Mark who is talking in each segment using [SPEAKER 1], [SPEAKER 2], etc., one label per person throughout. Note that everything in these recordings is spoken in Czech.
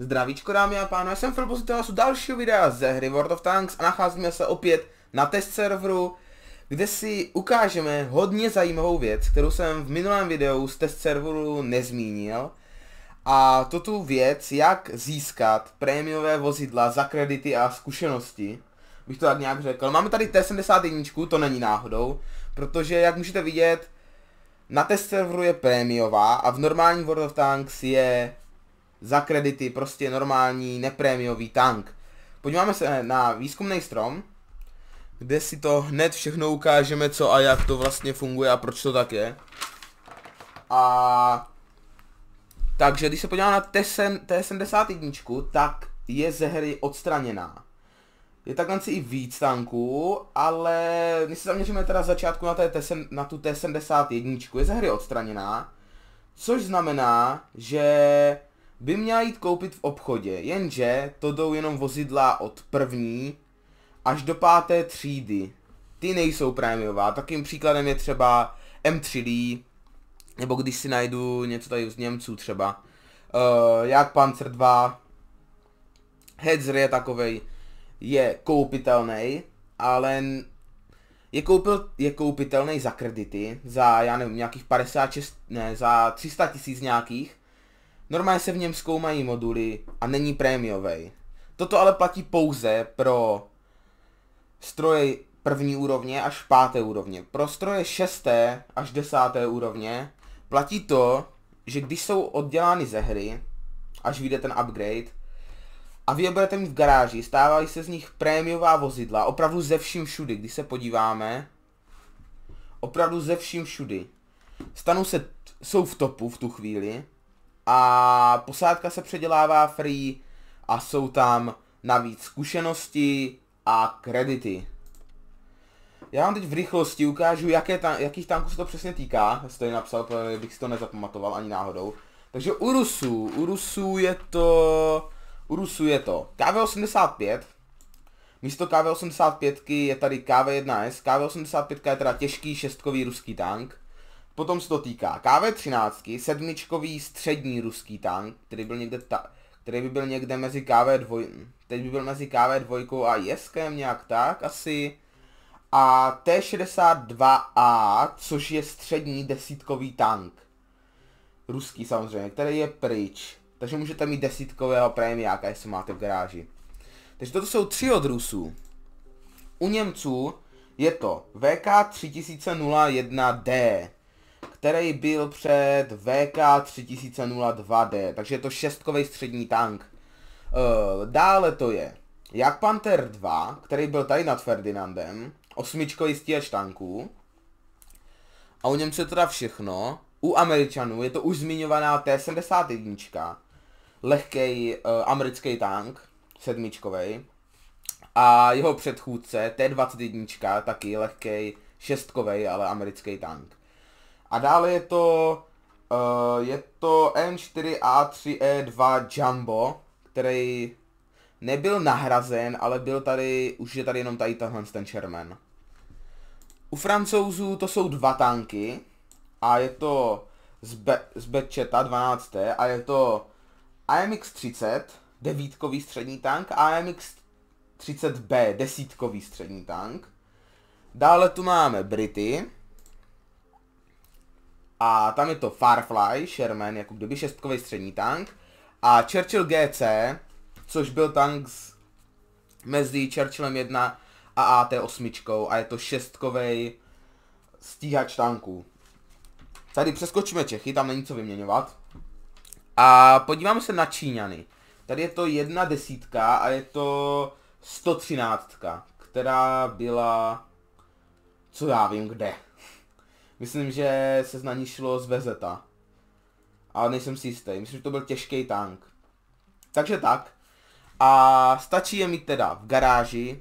[SPEAKER 1] Zdravíčko dámy a pánové, jsem Filipozitela z dalšího videa ze hry World of Tanks a nacházíme se opět na test serveru, kde si ukážeme hodně zajímavou věc, kterou jsem v minulém videu z test serveru nezmínil. A to tu věc, jak získat prémiové vozidla za kredity a zkušenosti, bych to tak nějak řekl. Máme tady T71, to není náhodou, protože jak můžete vidět, na test serveru je prémiová a v normálním World of Tanks je za kredity prostě normální neprémiový tank. Podíváme se na výzkumný strom, kde si to hned všechno ukážeme, co a jak to vlastně funguje a proč to tak je. A takže když se podíváme na T71, tak je ze hry odstraněná. Je takhle si i víc tanků, ale my se zaměříme teda začátku na, té T7, na tu T71, je ze hry odstraněná, což znamená, že by měla jít koupit v obchodě, jenže to jdou jenom vozidla od první až do páté třídy. Ty nejsou prémiová, takým příkladem je třeba M3D, nebo když si najdu něco tady z Němců třeba, uh, jak Panzer 2, Hedzer je takovej, je koupitelný, ale je, koupil, je koupitelný za kredity, za já nevím, nějakých 56, ne, za 300 tisíc nějakých, Normálně se v něm zkoumají moduly a není prémiovej. Toto ale platí pouze pro stroje první úrovně až páté úrovně. Pro stroje šesté až desáté úrovně platí to, že když jsou oddělány ze hry, až vyjde ten upgrade, a vy je budete mít v garáži, stávají se z nich prémiová vozidla, opravdu ze vším všudy, když se podíváme, opravdu ze vším všudy. Stanou se, jsou v topu v tu chvíli, a posádka se předělává free a jsou tam navíc zkušenosti a kredity. Já vám teď v rychlosti ukážu, jaké ta, jakých tanků se to přesně týká, jestli to je napsal, protože bych si to nezapamatoval ani náhodou. Takže u Rusů, u Rusů je to, u Rusů je to KV-85, místo KV-85 je tady KV-1S, KV-85 je teda těžký šestkový ruský tank, Potom se to týká KV-13, sedmičkový střední ruský tank, který byl někde ta, který by byl někde mezi KV2, teď by byl mezi KV2 a Jeskem nějak tak asi. A T-62A, což je střední desítkový tank. Ruský samozřejmě, který je pryč. Takže můžete mít desítkového prémiáka, jestli máte v garáži. Takže toto jsou tři od Rusů. U Němců je to VK 3001D který byl před VK 3002D, takže je to šestkový střední tank. Uh, dále to je Jak Panther 2, který byl tady nad Ferdinandem, osmičkový stíhač tanků. A u něm se teda všechno. U Američanů je to už zmiňovaná T-71, lehký uh, eh, americký tank, sedmičkový. A jeho předchůdce T-21, taky lehký šestkový, ale americký tank. A dále je to, uh, je to N4A3E2 Jumbo, který nebyl nahrazen, ale byl tady, už je tady jenom tady tenhle ten Sherman. U francouzů to jsou dva tanky a je to z, Be- z Bečeta 12. a je to AMX-30, devítkový střední tank, AMX-30B, desítkový střední tank. Dále tu máme Brity, a tam je to Farfly, Sherman, jako kdyby šestkový střední tank a Churchill GC, což byl tank s, mezi Churchillem 1 a AT8 a je to šestkový stíhač tanků. Tady přeskočíme Čechy, tam není co vyměňovat. A podíváme se na Číňany. Tady je to jedna desítka a je to 113, která byla, co já vím, kde. Myslím, že se na ní šlo z Vezeta. Ale nejsem si jistý. Myslím, že to byl těžký tank. Takže tak. A stačí je mít teda v garáži.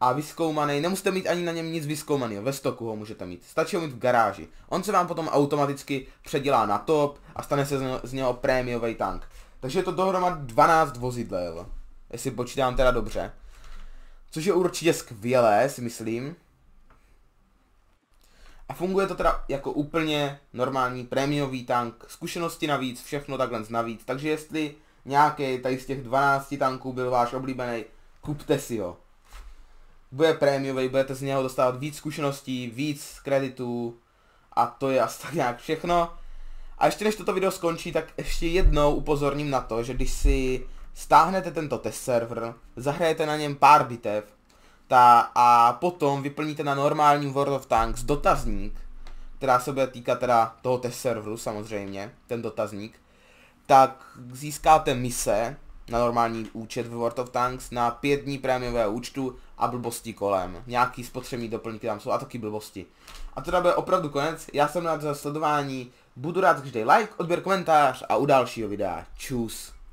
[SPEAKER 1] A vyskoumaný, nemusíte mít ani na něm nic vyskoumaného, ve stoku ho můžete mít. Stačí ho mít v garáži. On se vám potom automaticky předělá na top a stane se z něho, prémiový tank. Takže je to dohromady 12 vozidel. Jestli počítám teda dobře. Což je určitě skvělé, si myslím. A funguje to teda jako úplně normální prémiový tank, zkušenosti navíc, všechno takhle navíc. Takže jestli nějaký tady z těch 12 tanků byl váš oblíbený, kupte si ho. Bude prémiový, budete z něho dostávat víc zkušeností, víc kreditů a to je asi tak nějak všechno. A ještě než toto video skončí, tak ještě jednou upozorním na to, že když si stáhnete tento test server, zahrajete na něm pár bitev, ta, a potom vyplníte na normální World of Tanks dotazník, která se bude týkat teda toho test serveru samozřejmě, ten dotazník, tak získáte mise na normální účet v World of Tanks na pět dní prémiového účtu a blbosti kolem. Nějaký spotřební doplňky tam jsou a taky blbosti. A to bude opravdu konec, já jsem rád za sledování, budu rád, když dej like, odběr, komentář a u dalšího videa. Čus.